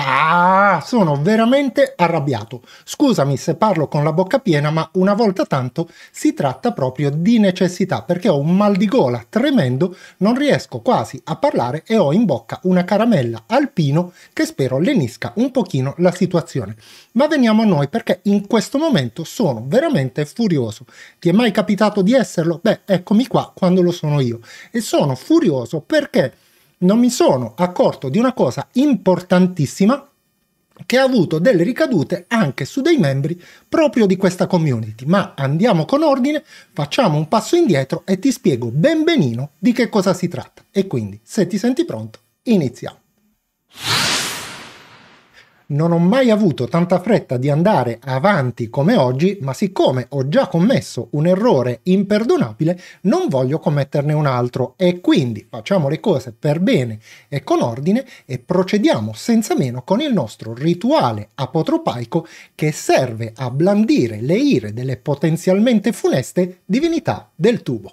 Ah, sono veramente arrabbiato. Scusami se parlo con la bocca piena, ma una volta tanto si tratta proprio di necessità, perché ho un mal di gola tremendo, non riesco quasi a parlare e ho in bocca una caramella alpino che spero lenisca un pochino la situazione. Ma veniamo a noi perché in questo momento sono veramente furioso. Ti è mai capitato di esserlo? Beh, eccomi qua quando lo sono io. E sono furioso perché non mi sono accorto di una cosa importantissima che ha avuto delle ricadute anche su dei membri proprio di questa community. Ma andiamo con ordine, facciamo un passo indietro e ti spiego ben benino di che cosa si tratta. E quindi, se ti senti pronto, iniziamo. Non ho mai avuto tanta fretta di andare avanti come oggi, ma siccome ho già commesso un errore imperdonabile, non voglio commetterne un altro e quindi facciamo le cose per bene e con ordine e procediamo senza meno con il nostro rituale apotropaico che serve a blandire le ire delle potenzialmente funeste divinità del tubo.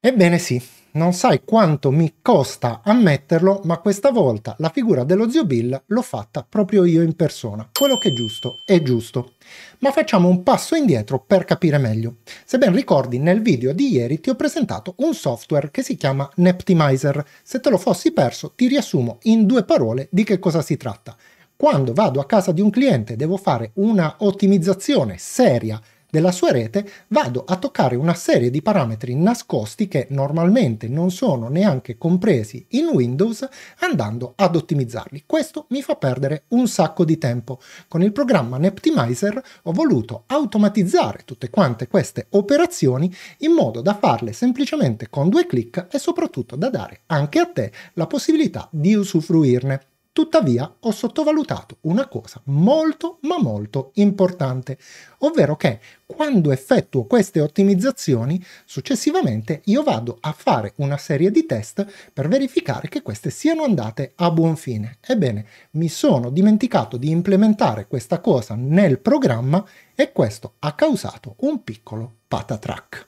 Ebbene sì, non sai quanto mi costa ammetterlo, ma questa volta la figura dello zio Bill l'ho fatta proprio io in persona. Quello che è giusto è giusto. Ma facciamo un passo indietro per capire meglio. Se ben ricordi, nel video di ieri ti ho presentato un software che si chiama Neptimizer. Se te lo fossi perso, ti riassumo in due parole di che cosa si tratta. Quando vado a casa di un cliente e devo fare una ottimizzazione seria della sua rete vado a toccare una serie di parametri nascosti che normalmente non sono neanche compresi in Windows andando ad ottimizzarli. Questo mi fa perdere un sacco di tempo. Con il programma Neptimizer ho voluto automatizzare tutte quante queste operazioni in modo da farle semplicemente con due clic e soprattutto da dare anche a te la possibilità di usufruirne. Tuttavia ho sottovalutato una cosa molto ma molto importante, ovvero che quando effettuo queste ottimizzazioni, successivamente io vado a fare una serie di test per verificare che queste siano andate a buon fine. Ebbene, mi sono dimenticato di implementare questa cosa nel programma e questo ha causato un piccolo patatrack.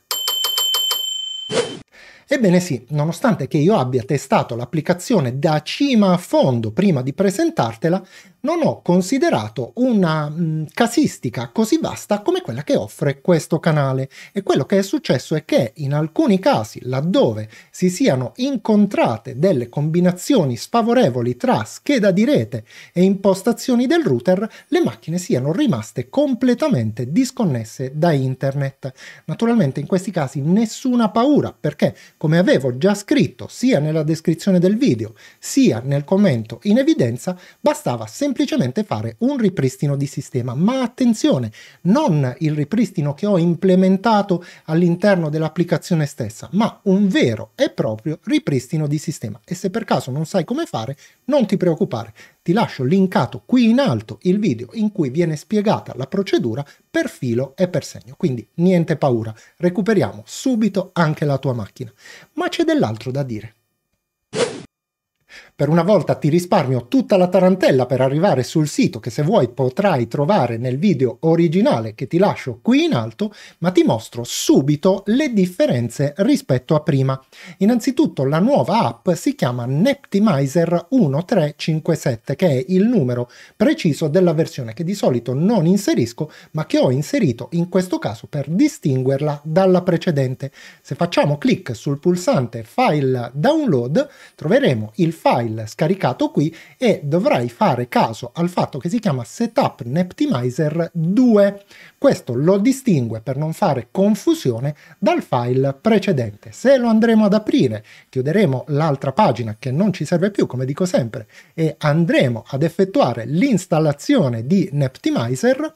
Ebbene sì, nonostante che io abbia testato l'applicazione da cima a fondo prima di presentartela, non ho considerato una mh, mm, casistica così vasta come quella che offre questo canale e quello che è successo è che in alcuni casi laddove si siano incontrate delle combinazioni sfavorevoli tra scheda di rete e impostazioni del router le macchine siano rimaste completamente disconnesse da internet. Naturalmente in questi casi nessuna paura perché come avevo già scritto sia nella descrizione del video sia nel commento in evidenza bastava semplicemente semplicemente fare un ripristino di sistema. Ma attenzione, non il ripristino che ho implementato all'interno dell'applicazione stessa, ma un vero e proprio ripristino di sistema. E se per caso non sai come fare, non ti preoccupare, ti lascio linkato qui in alto il video in cui viene spiegata la procedura per filo e per segno, quindi niente paura, recuperiamo subito anche la tua macchina. Ma c'è dell'altro da dire. Per una volta ti risparmio tutta la tarantella per arrivare sul sito che se vuoi potrai trovare nel video originale che ti lascio qui in alto, ma ti mostro subito le differenze rispetto a prima. Innanzitutto la nuova app si chiama Neptimizer 1357 che è il numero preciso della versione che di solito non inserisco ma che ho inserito in questo caso per distinguerla dalla precedente. Se facciamo clic sul pulsante File Download troveremo il file scaricato qui e dovrai fare caso al fatto che si chiama Setup Neptimizer 2. Questo lo distingue per non fare confusione dal file precedente. Se lo andremo ad aprire, chiuderemo l'altra pagina che non ci serve più, come dico sempre, e andremo ad effettuare l'installazione di Neptimizer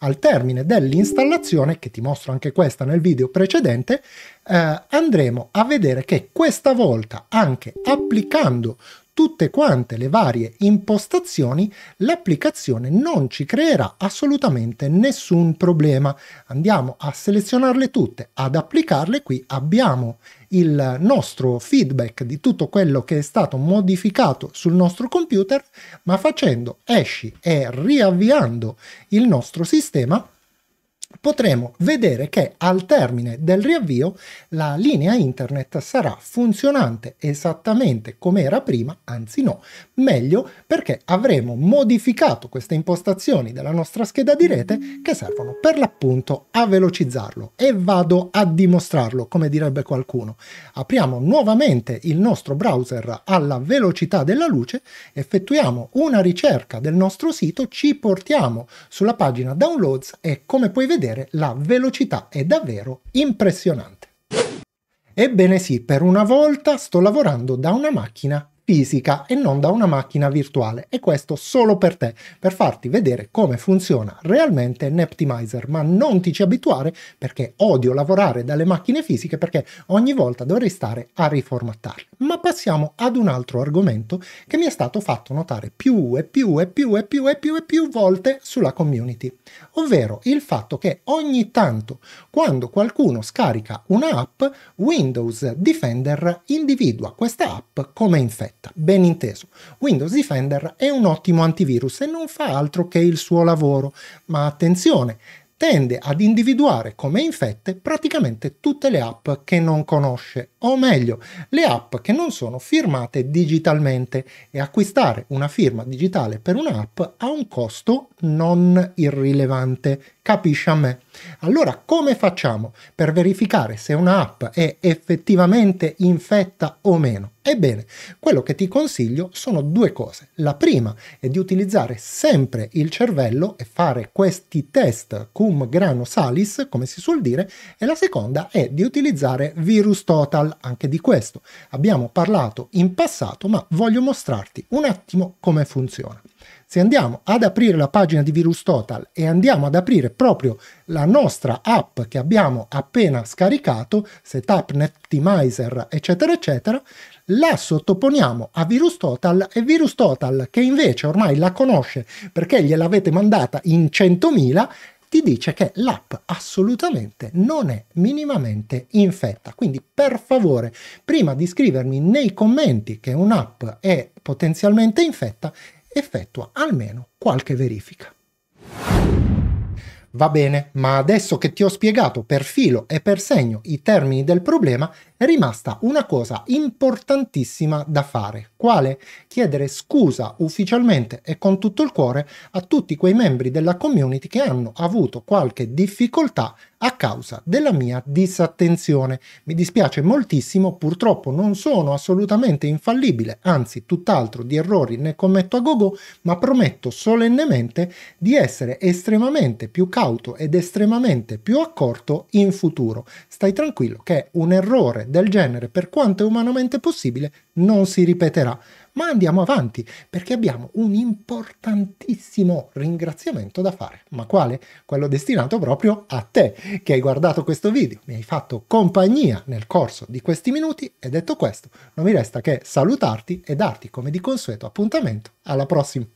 al termine dell'installazione, che ti mostro anche questa nel video precedente, eh, andremo a vedere che questa volta anche applicando tutte quante le varie impostazioni, l'applicazione non ci creerà assolutamente nessun problema. Andiamo a selezionarle tutte, ad applicarle qui abbiamo il nostro feedback di tutto quello che è stato modificato sul nostro computer, ma facendo esci e riavviando il nostro sistema potremo vedere che al termine del riavvio la linea internet sarà funzionante esattamente come era prima, anzi no, meglio perché avremo modificato queste impostazioni della nostra scheda di rete che servono per l'appunto a velocizzarlo e vado a dimostrarlo come direbbe qualcuno. Apriamo nuovamente il nostro browser alla velocità della luce, effettuiamo una ricerca del nostro sito, ci portiamo sulla pagina downloads e come puoi vedere vedere la velocità è davvero impressionante. Ebbene sì, per una volta sto lavorando da una macchina fisica e non da una macchina virtuale e questo solo per te, per farti vedere come funziona realmente Neptimizer, ma non ti ci abituare perché odio lavorare dalle macchine fisiche perché ogni volta dovrei stare a riformattarle. Ma passiamo ad un altro argomento che mi è stato fatto notare più e più e più e più e più e più volte sulla community, ovvero il fatto che ogni tanto quando qualcuno scarica una app, Windows Defender individua questa app come infetta corretta, ben inteso. Windows Defender è un ottimo antivirus e non fa altro che il suo lavoro, ma attenzione, tende ad individuare come infette praticamente tutte le app che non conosce, o meglio, le app che non sono firmate digitalmente e acquistare una firma digitale per un'app ha un costo non irrilevante, capisci a me? Allora come facciamo per verificare se un'app è effettivamente infetta o meno? Ebbene, quello che ti consiglio sono due cose. La prima è di utilizzare sempre il cervello e fare questi test cum grano salis, come si suol dire, e la seconda è di utilizzare virus total, anche di questo. Abbiamo parlato in passato, ma voglio mostrarti un attimo come funziona. Se andiamo ad aprire la pagina di Virus Total e andiamo ad aprire proprio la nostra app che abbiamo appena scaricato, setup, netimizer, eccetera, eccetera, la sottoponiamo a Virus Total e Virus Total, che invece ormai la conosce perché gliel'avete mandata in 100.000, ti dice che l'app assolutamente non è minimamente infetta. Quindi per favore, prima di scrivermi nei commenti che un'app è potenzialmente infetta, effettua almeno qualche verifica. Va bene, ma adesso che ti ho spiegato per filo e per segno i termini del problema, è rimasta una cosa importantissima da fare, quale chiedere scusa ufficialmente e con tutto il cuore a tutti quei membri della community che hanno avuto qualche difficoltà a causa della mia disattenzione. Mi dispiace moltissimo, purtroppo non sono assolutamente infallibile, anzi tutt'altro di errori ne commetto a gogo, ma prometto solennemente di essere estremamente più cauto ed estremamente più accorto in futuro. Stai tranquillo che un errore del genere, per quanto è umanamente possibile, non si ripeterà. Ma andiamo avanti, perché abbiamo un importantissimo ringraziamento da fare. Ma quale? Quello destinato proprio a te, che hai guardato questo video, mi hai fatto compagnia nel corso di questi minuti e detto questo, non mi resta che salutarti e darti come di consueto appuntamento alla prossima.